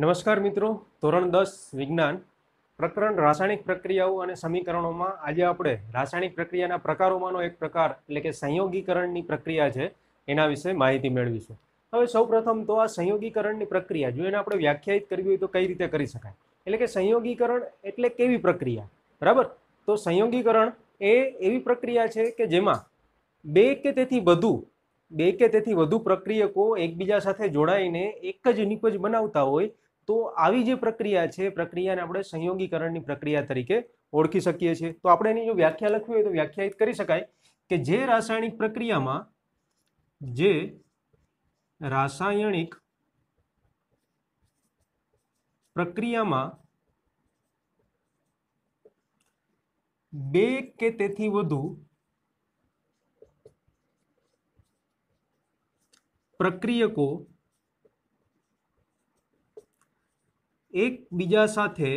નમસ્કાર મિત્રો ધોરણ દસ વિજ્ઞાન પ્રકરણ રાસાયણિક પ્રક્રિયાઓ અને સમીકરણોમાં આજે આપણે રાસાયણિક પ્રક્રિયાના પ્રકારોમાંનો એક પ્રકાર એટલે કે સંયોગીકરણની પ્રક્રિયા છે એના વિશે માહિતી મેળવીશું હવે સૌપ્રથમ તો આ સંયોગીકરણની પ્રક્રિયા જો એને આપણે વ્યાખ્યાયિત કરવી હોય તો કઈ રીતે કરી શકાય એટલે કે સંયોગીકરણ એટલે કેવી પ્રક્રિયા બરાબર તો સંયોગીકરણ એ એવી પ્રક્રિયા છે કે જેમાં બે કે તેથી વધુ બે કે તેથી વધુ પ્રક્રિયકો એકબીજા સાથે જોડાઈને એક જ નિપજ બનાવતા હોય તો આવી જે પ્રક્રિયા છે પ્રક્રિયાને આપણે સંયોગીકરણની પ્રક્રિયા તરીકે ઓળખી શકીએ છીએ તો આપણે એની જો વ્યાખ્યા લખવી હોય તો વ્યાખ્યાયિત કરી શકાય કે જે રાસાયણિક પ્રક્રિયામાં જે રાસાયણિક પ્રક્રિયામાં બે કે તેથી વધુ પ્રક્રિયકો એકબીજા સાથે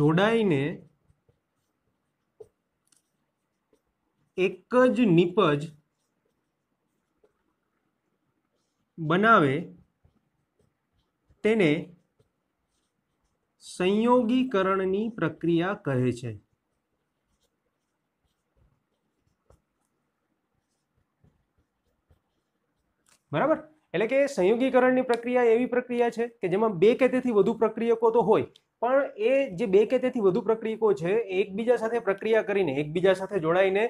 જોડાઈને એક જ નિપજ બનાવે તેને સંયોગીકરણની પ્રક્રિયા કહે છે બરાબર એટલે કે સંયોગીકરણની પ્રક્રિયા એવી પ્રક્રિયા છે કે જેમાં બે કે તેથી વધુ પ્રક્રિયકો તો હોય પણ એ જે બે કે તેથી વધુ પ્રક્રિયકો છે એકબીજા સાથે પ્રક્રિયા કરીને એકબીજા સાથે જોડાઈને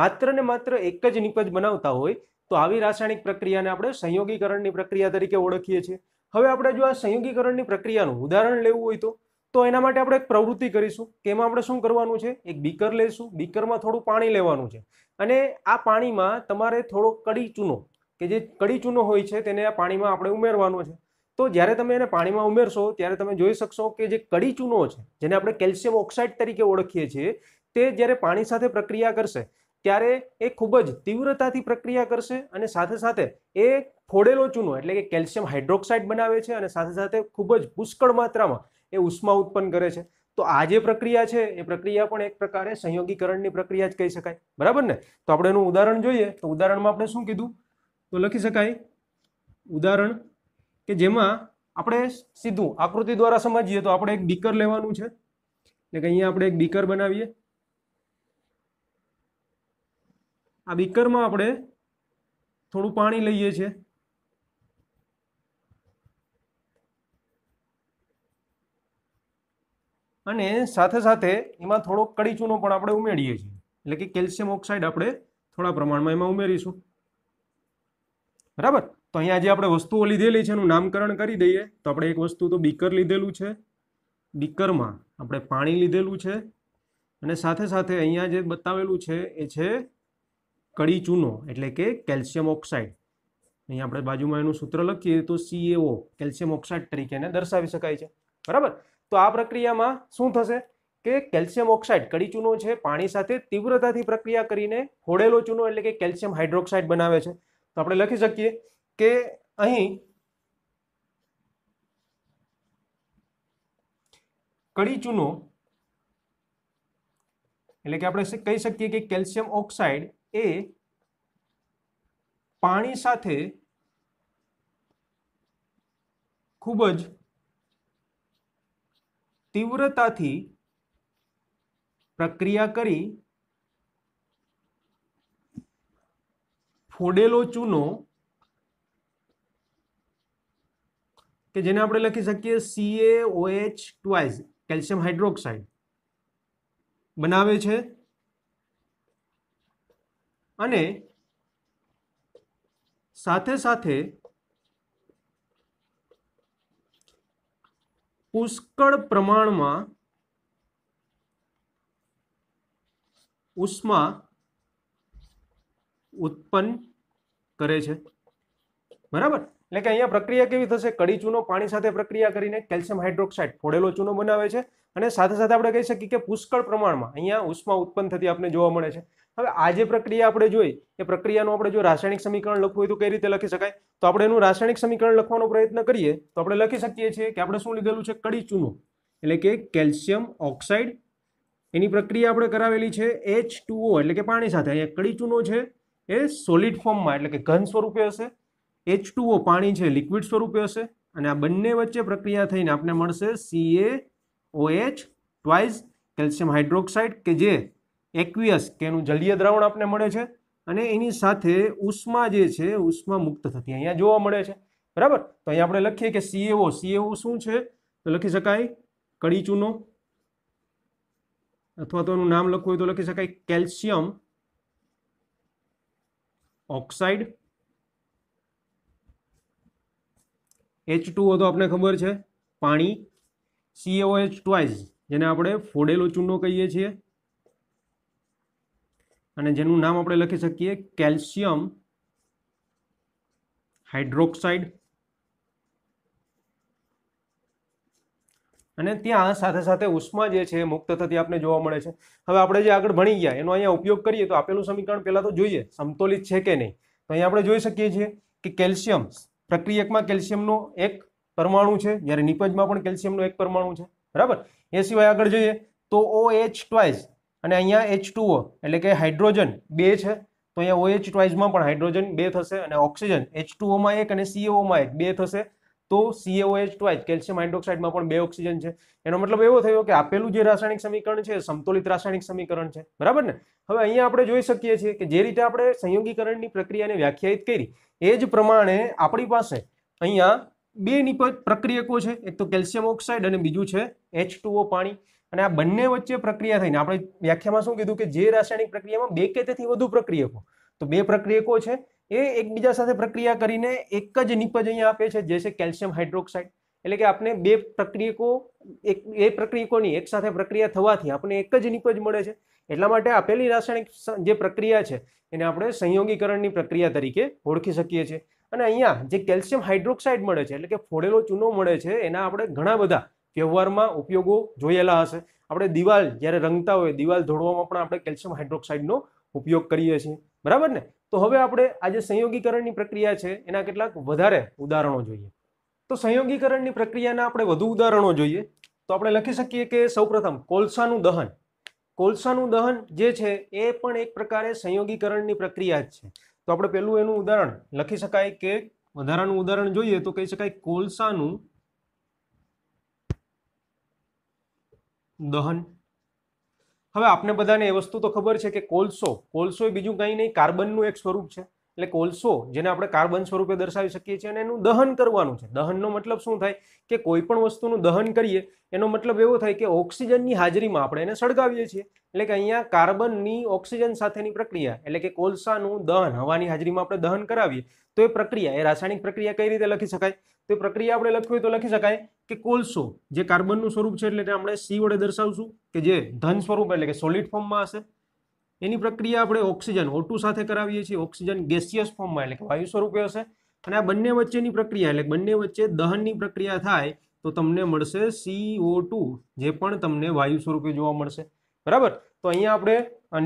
માત્ર ને માત્ર એક જ નિપજ બનાવતા હોય તો આવી રાસાયણિક પ્રક્રિયાને આપણે સંયોગીકરણની પ્રક્રિયા તરીકે ઓળખીએ છીએ હવે આપણે જો આ સંયોગીકરણની પ્રક્રિયાનું ઉદાહરણ લેવું હોય તો તો એના માટે આપણે એક પ્રવૃત્તિ કરીશું કે એમાં આપણે શું કરવાનું છે એક બીકર લઈશું બીકરમાં થોડું પાણી લેવાનું છે અને આ પાણીમાં તમારે થોડો કડી ચૂનો કે જે કડી ચૂનો હોય છે તેને આ પાણીમાં આપણે ઉમેરવાનો છે તો જ્યારે તમે એને પાણીમાં ઉમેરશો ત્યારે તમે જોઈ શકશો કે જે કડી ચૂનો છે જેને આપણે કેલ્શિયમ ઓક્સાઇડ તરીકે ઓળખીએ છીએ તે જ્યારે પાણી સાથે પ્રક્રિયા કરશે ત્યારે એ ખૂબ જ તીવ્રતાથી પ્રક્રિયા કરશે અને સાથે સાથે એ ફોડેલો ચૂનો એટલે કે કેલ્શિયમ હાઇડ્રોક્સાઇડ બનાવે છે અને સાથે સાથે ખૂબ જ પુષ્કળ માત્રામાં એ ઉષ્મા ઉત્પન્ન કરે છે તો આ જે પ્રક્રિયા છે એ પ્રક્રિયા પણ એક પ્રકારે સંયોગીકરણની પ્રક્રિયા જ કહી શકાય બરાબર ને તો આપણે એનું ઉદાહરણ જોઈએ તો ઉદાહરણમાં આપણે શું કીધું તો લખી શકાય ઉદાહરણ કે જેમાં આપણે સીધું આકૃતિ દ્વારા સમજીએ તો આપણે એક બીકર લેવાનું છે એટલે કે અહીંયા આપણે એક બીકર બનાવીએ આ બીકરમાં આપણે થોડું પાણી લઈએ છીએ અને સાથે સાથે એમાં થોડો કડી ચૂનો પણ આપણે ઉમેરીએ છીએ એટલે કે કેલ્શિયમ ઓક્સાઇડ આપણે થોડા પ્રમાણમાં એમાં ઉમેરીશું બરાબર તો અહીંયા જે આપણે વસ્તુઓ લીધેલી છે એનું નામકરણ કરી દઈએ તો આપણે એક વસ્તુ તો બીકર લીધેલું છે બીકરમાં આપણે પાણી લીધેલું છે અને સાથે સાથે અહીંયા જે બતાવેલું છે એ છે કડી ચૂનો એટલે કે કેલ્શિયમ ઓક્સાઇડ અહીંયા આપણે બાજુમાં એનું સૂત્ર લખીએ તો સીએઓ કેલ્શિયમ ઓક્સાઇડ તરીકે એને દર્શાવી શકાય છે બરાબર તો આ પ્રક્રિયામાં શું થશે કે કેલ્શિયમ ઓક્સાઇડ કડી ચૂનો છે પાણી સાથે તીવ્રતાથી પ્રક્રિયા કરીને ખોડેલો ચૂનો એટલે કે કેલ્શિયમ હાઇડ્રોક્સાઇડ બનાવે છે तो आप लखी सकिए कड़ी चूनो कि आप कही सकिए कि कैल्शियम ऑक्साइड ए पानी साथ खूबज तीव्रता प्रक्रिया करी ફોડેલો ચૂનો કે જેને આપણે લખી શકીએ CA OH twice calcium hydroxide બનાવે છે અને સાથે સાથે પુષ્કળ પ્રમાણમાં ઉષ્મા ઉત્પન્ન કરે છે બરાબર એટલે કે અહીંયા પ્રક્રિયા કેવી થશે કડી ચૂનો પાણી સાથે પ્રક્રિયા કરીને કેલ્શિયમ હાઇડ્રોક્સાઇડ ફોડેલો ચૂનો બનાવે છે અને સાથે સાથે આપણે કહી શકીએ કે પુષ્કળ પ્રમાણમાં અહીંયા ઉષ્મા ઉત્પન્ન થતી આપણે જોવા મળે છે હવે આ જે પ્રક્રિયા આપણે જોઈ એ પ્રક્રિયાનું આપણે જો રાસાયણિક સમીકરણ લખવું હોય તો કઈ રીતે લખી શકાય તો આપણે એનું રાસાયણિક સમીકરણ લખવાનો પ્રયત્ન કરીએ તો આપણે લખી શકીએ છીએ કે આપણે શું લીધેલું છે કડી ચૂનો એટલે કે કેલ્શિયમ ઓક્સાઇડ એની પ્રક્રિયા આપણે કરાવેલી છે એચ એટલે કે પાણી સાથે અહીંયા કડી ચૂનો છે એ સોલિડ ફોર્મમાં એટલે કે ઘન સ્વરૂપે હશે એચ ટુઓ પાણી છે લિક્વિડ સ્વરૂપે હશે અને આ બંને વચ્ચે પ્રક્રિયા થઈને આપણને મળશે C A O H twice calcium hydroxide કે જે એક્વિયસ કે એનું જલીય દ્રાવણ આપણને મળે છે અને એની સાથે ઉષ્મા જે છે ઉષ્મા મુક્ત થતી અહીંયા જોવા મળે છે બરાબર તો અહીંયા આપણે લખીએ કે સીએઓ સીએઓ શું છે તો લખી શકાય કડી ચૂનો અથવા તો એનું નામ લખવું હોય તો લખી શકાય કેલ્શિયમ ઓક્સાઇડ એચ ટુઓ તો આપણે ખબર છે પાણી સીએઓ એચ ટ્વાઇસ જેને આપણે ફોડેલો ચૂનો કહીએ છીએ અને જેનું નામ આપણે લખી શકીએ કેલ્શિયમ હાઇડ્રોક્સાઇડ અને ત્યાં સાથે સાથે ઉષ્મા જે છે મુક્ત થતી આપણે જોવા મળે છે હવે આપણે જે આગળ ભણી ગયા એનો અહીંયા ઉપયોગ કરીએ તો આપેલું સમીકરણ પહેલાં તો જોઈએ સમતોલિત છે કે નહીં તો અહીંયા આપણે જોઈ શકીએ છીએ કે કેલ્શિયમ પ્રક્રિયકમાં કેલ્શિયમનો એક પરમાણુ છે જ્યારે નિપજમાં પણ કેલ્શિયમનો એક પરમાણુ છે બરાબર એ સિવાય આગળ જોઈએ તો ઓ એચ ટ્વાઇસ અને અહીંયા એચ ટુઓ એટલે કે હાઇડ્રોજન બે છે તો અહીંયા ઓ એચ ટ્વાઇસમાં પણ હાઇડ્રોજન બે થશે અને ઓક્સિજન એચ ટુઓમાં એક અને સીઓમાં એક બે થશે તો સીએઓએચ ટ્વાઇસ કેલ્શિયમ હાઇડ્રોક્સાઇડમાં પણ બે ઓક્સિજન છે એનો મતલબ એવો થયો કે આપેલું જે રાસાયણિક સમીકરણ છે સમતોલિત રાસાયણિક સમીકરણ છે બરાબર ને હવે અહીંયા આપણે જોઈ શકીએ છીએ કે જે રીતે આપણે સંયોગીકરણની પ્રક્રિયાને વ્યાખ્યાયિત કરી એ જ પ્રમાણે આપણી પાસે અહીંયા બે નિપજ પ્રક્રિયકો છે એક તો કેલ્શિયમ ઓક્સાઇડ અને બીજું છે એચ પાણી અને આ બંને વચ્ચે પ્રક્રિયા થઈને આપણે વ્યાખ્યામાં શું કીધું કે જે રાસાયણિક પ્રક્રિયામાં બે કે તેથી વધુ પ્રક્રિયકો તો બે પ્રક્રિયકો છે એ એકબીજા સાથે પ્રક્રિયા કરીને એક જ નિપજ અહીંયા આપે છે જે છે કેલ્શિયમ હાઇડ્રોક્સાઇડ એટલે કે આપણે બે પ્રક્રિયકો એક એ પ્રક્રિયકોની સાથે પ્રક્રિયા થવાથી આપણને એક જ નિપજ મળે છે એટલા માટે આપેલી રાસાયણિક જે પ્રક્રિયા છે એને આપણે સંયોગીકરણની પ્રક્રિયા તરીકે ઓળખી શકીએ છીએ અને અહીંયા જે કેલ્શિયમ હાઇડ્રોક્સાઇડ મળે છે એટલે કે ફોડેલો ચૂનો મળે છે એના આપણે ઘણા બધા વ્યવહારમાં ઉપયોગો જોયેલા હશે આપણે દિવાલ જ્યારે રંગતા હોય દિવાલ ધોળવામાં પણ આપણે કેલ્શિયમ હાઇડ્રોક્સાઇડનો ઉપયોગ કરીએ છીએ બરાબર ને તો હવે આપણે આજે સંયોગીકરણની પ્રક્રિયા છે એના કેટલાક વધારે ઉદાહરણો જોઈએ તો સંયોગીકરણની પ્રક્રિયાના આપણે વધુ ઉદાહરણો જોઈએ તો આપણે લખી શકીએ કે સૌપ્રથમ કોલસાનું દહન કોલસાનું દહન જે છે એ પણ એક પ્રકારે સંયોગીકરણની પ્રક્રિયા જ છે તો આપણે પહેલું એનું ઉદાહરણ લખી શકાય કે વધારાનું ઉદાહરણ જોઈએ તો કહી શકાય કોલસાનું દહન હવે આપણે બધાને એ વસ્તુ તો ખબર છે કે કોલસો કોલસો એ બીજું કંઈ નહીં કાર્બનનું એક સ્વરૂપ છે એટલે કોલસો જેને આપણે કાર્બન સ્વરૂપે દર્શાવી શકીએ છીએ અને એનું દહન કરવાનું છે દહનનો મતલબ શું થાય કે કોઈ પણ વસ્તુનું દહન કરીએ એનો મતલબ એવો થાય કે ઓક્સિજનની હાજરીમાં આપણે એને સળગાવીએ છીએ એટલે કે અહીંયા કાર્બનની ઓક્સિજન સાથેની પ્રક્રિયા એટલે કે કોલસાનું દહન હવાની હાજરીમાં આપણે દહન કરાવીએ તો એ પ્રક્રિયા એ રાસાયણિક પ્રક્રિયા કઈ રીતે લખી શકાય તો એ પ્રક્રિયા આપણે લખવી તો લખી શકાય કે કોલસો જે કાર્બનનું સ્વરૂપ છે એટલે આપણે સી વડે દર્શાવશું કે જે ધન સ્વરૂપ એટલે કે સોલિડ ફોર્મમાં હશે એની પ્રક્રિયા આપણે ઓક્સિજન ઓટુ સાથે કરાવીએ છીએ ઓક્સિજન ગેસિયસ ફોર્મમાં એટલે કે વાયુ સ્વરૂપે હશે અને આ બંને વચ્ચેની પ્રક્રિયા એટલે બંને વચ્ચે દહનની પ્રક્રિયા થાય તો તમને મળશે સીઓ ટુ જે પણ તમને વાયુ સ્વરૂપે જોવા મળશે બરાબર તો અહીંયા આપણે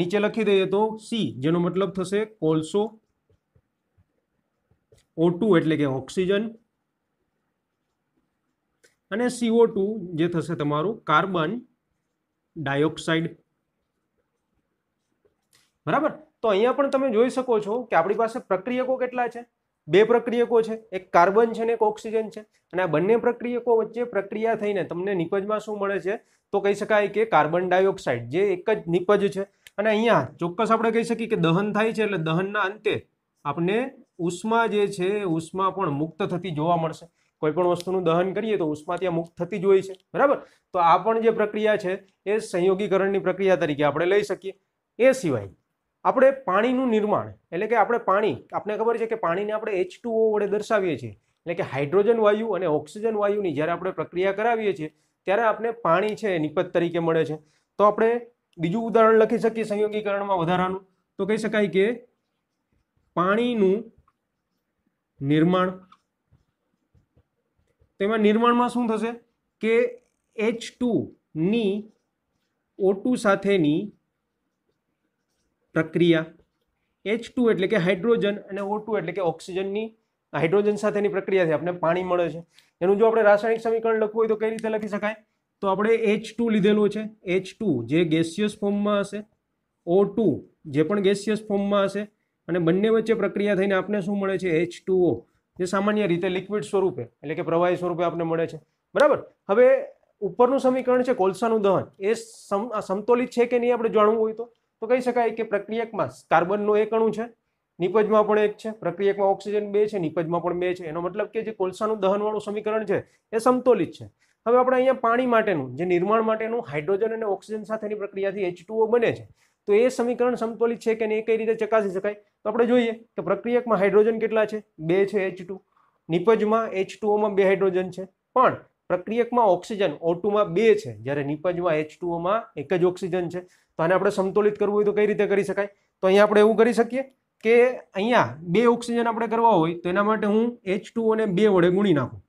નીચે લખી દઈએ તો સી જેનો મતલબ થશે કોલસો ઓટુ એટલે કે ઓક્સિજન અને સીઓ ટુ જે થશે તમારું કાર્બન ડાયોક્સાઇડ બરાબર તો અહીંયા પણ તમે જોઈ શકો છો કે આપણી પાસે પ્રક્રિયકો કેટલા છે બે પ્રક્રિયકો છે એક કાર્બન છે ને એક ઓક્સિજન છે અને આ બંને પ્રક્રિયકો વચ્ચે પ્રક્રિયા થઈને તમને નિપજમાં શું મળે છે તો કહી શકાય કે કાર્બન ડાયોક્સાઇડ જે એક જ નિપજ છે અને અહીંયા ચોક્કસ આપણે કહી શકીએ કે દહન થાય છે એટલે દહનના અંતે આપણે ઉષ્મા જે છે ઉષ્મા પણ મુક્ત થતી જોવા મળશે કોઈ પણ વસ્તુનું દહન કરીએ તો ઉષ્મા ત્યાં મુક્ત થતી જ હોય છે બરાબર તો આ પણ જે પ્રક્રિયા છે એ સંયોગીકરણની પ્રક્રિયા તરીકે આપણે લઈ શકીએ એ સિવાય આપણે પાણીનું નિર્માણ એટલે કે આપણે પાણી આપણે ખબર છે કે પાણીને આપણે એચ વડે દર્શાવીએ છીએ એટલે કે હાઇડ્રોજન વાયુ અને ઓક્સિજન વાયુની જ્યારે આપણે પ્રક્રિયા કરાવીએ છીએ ત્યારે આપણે પાણી છે નિપજ તરીકે મળે છે તો આપણે બીજું ઉદાહરણ લખી શકીએ સંયોગીકરણમાં વધારાનું તો કહી શકાય કે પાણીનું નિર્માણ તેમાં નિર્માણમાં શું થશે કે એચ ટુની ઓટુ સાથેની પ્રક્રિયા એચ ટુ એટલે કે હાઇડ્રોજન અને ઓ ટુ એટલે કે ઓક્સિજનની હાઇડ્રોજન સાથેની પ્રક્રિયાથી આપણે પાણી મળે છે એનું જો આપણે રાસાયણિક સમીકરણ લખવું હોય તો કઈ રીતે લખી શકાય તો આપણે એચ ટુ લીધેલું છે એચ ટુ જે ગેસિયસ ફોર્મમાં હશે ઓ ટુ જે પણ ગેસિયસ ફોર્મમાં હશે અને બંને વચ્ચે પ્રક્રિયા થઈને આપણે શું મળે છે એચ ટુ ઓ જે સામાન્ય રીતે લિક્વિડ સ્વરૂપે એટલે કે પ્રવાહી સ્વરૂપે આપણે મળે છે બરાબર હવે ઉપરનું સમીકરણ છે કોલસાનું દહન એ સમતોલિત છે કે નહીં આપણે જાણવું હોય તો તો કહી શકાય કે પ્રક્રિયકમાં કાર્બનનું એક અણુ છે નિપજમાં પણ એક છે પ્રક્રિયકમાં ઓક્સિજન બે છે નિપજમાં પણ બે છે એનો મતલબ કે જે કોલસાનું દહનવાળું સમીકરણ છે એ સમતોલિત છે હવે આપણે અહીંયા પાણી માટેનું જે નિર્માણ માટેનું હાઇડ્રોજન અને ઓક્સિજન સાથેની પ્રક્રિયાથી એચ બને છે તો એ સમીકરણ સમતોલિત છે કે નહીં એ કઈ રીતે ચકાસી શકાય તો આપણે જોઈએ કે પ્રક્રિયકમાં હાઇડ્રોજન કેટલા છે બે છે એચ ટુ નિપજમાં એચ ટુઓમાં બે હાઇડ્રોજન છે પણ પ્રક્રિયકમાં ઓક્સિજન ઓટુમાં બે છે જ્યારે નિપજમાં એચ ટુઓમાં એક જ ઓક્સિજન છે તો આને આપણે સમતોલિત કરવું હોય તો કઈ રીતે કરી શકાય તો અહીંયા આપણે એવું કરી શકીએ કે અહીંયા બે ઓક્સિજન આપણે કરવા હોય તો એના માટે હું એચ ટુઓને બે વડે ગુણી નાખું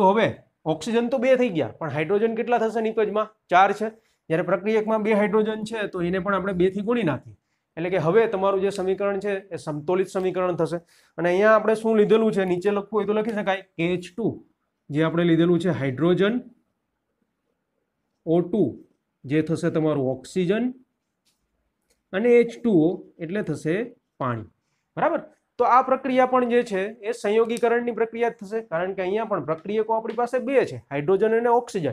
તો હવે ઓક્સિજન તો બે થઈ ગયા પણ હાઇડ્રોજન કેટલા થશે નિપજમાં ચાર છે જ્યારે પ્રક્રિયકમાં બે હાઇડ્રોજન છે તો એને પણ આપણે બેથી ગુણી નાખીએ એટલે કે હવે તમારું જે સમીકરણ છે એ સમતોલિત સમીકરણ થશે અને અહીંયા આપણે શું લીધેલું છે નીચે લખવું હોય તો લખી શકાય કે એચ ટુ જે આપણે લીધેલું છે હાઇડ્રોજન ઓ ટુ જે થશે તમારું ઓક્સિજન અને એચ ટુઓ એટલે થશે પાણી બરાબર તો આ પ્રક્રિયા પણ જે છે એ સંયોગીકરણની પ્રક્રિયા થશે કારણ કે અહીંયા પણ પ્રક્રિયકો આપણી પાસે બે છે હાઇડ્રોજન અને ઓક્સિજન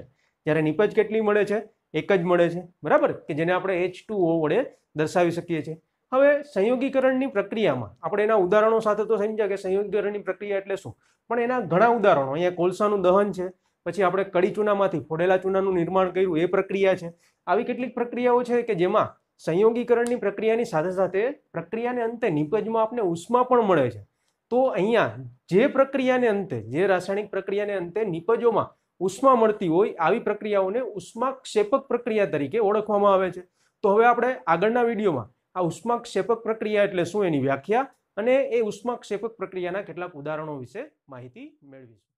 જ્યારે નીપજ કેટલી મળે છે એક જ મળે છે બરાબર કે જેને આપણે એચ ટુઓ વડે દર્શાવી શકીએ છીએ હવે સંયોગીકરણની પ્રક્રિયામાં આપણે એના ઉદાહરણો સાથે તો સમજ્યા કે સંયોગીકરણની પ્રક્રિયા એટલે શું પણ એના ઘણા ઉદાહરણો અહીંયા કોલસાનું દહન છે પછી આપણે કડી ચૂનામાંથી ફોડેલા ચૂનાનું નિર્માણ કર્યું એ પ્રક્રિયા છે આવી કેટલીક પ્રક્રિયાઓ છે કે જેમાં સંયોગીકરણની પ્રક્રિયાની સાથે સાથે પ્રક્રિયાને અંતે નિપજમાં આપણે ઉષ્મા પણ મળે છે તો અહીંયા જે પ્રક્રિયાને અંતે જે રાસાયણિક પ્રક્રિયાને અંતે નિપજોમાં ઉષ્મા મળતી હોય આવી પ્રક્રિયાઓને ઉષ્માક્ષેપક પ્રક્રિયા તરીકે ઓળખવામાં આવે છે તો હવે આપણે આગળના વિડીયોમાં આ ઉષ્માક્ષેપક પ્રક્રિયા એટલે શું એની વ્યાખ્યા અને એ ઉષ્માક્ષેપક પ્રક્રિયાના કેટલાક ઉદાહરણો વિશે માહિતી મેળવીશું